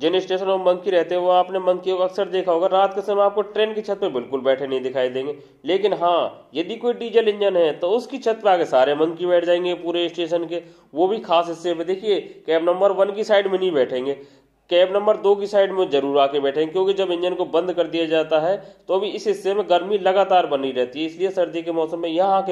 जिन स्टेशनों में मंकी रहते हैं वो आपने मंकियों को अक्सर देखा होगा रात के समय आपको ट्रेन की छत पर बिल्कुल बैठे नहीं दिखाई देंगे लेकिन हाँ यदि कोई डीजल इंजन है तो उसकी छत पर आगे सारे मंकी बैठ जाएंगे पूरे स्टेशन के वो भी खास हिस्से में देखिए कैब नंबर वन की साइड में नहीं बैठेंगे कैब नंबर दो की साइड में जरूर आके बैठेंगे क्योंकि जब इंजन को बंद कर दिया जाता है तो अभी इस हिस्से में गर्मी लगातार बनी रहती है इसलिए सर्दी के मौसम में यहाँ आके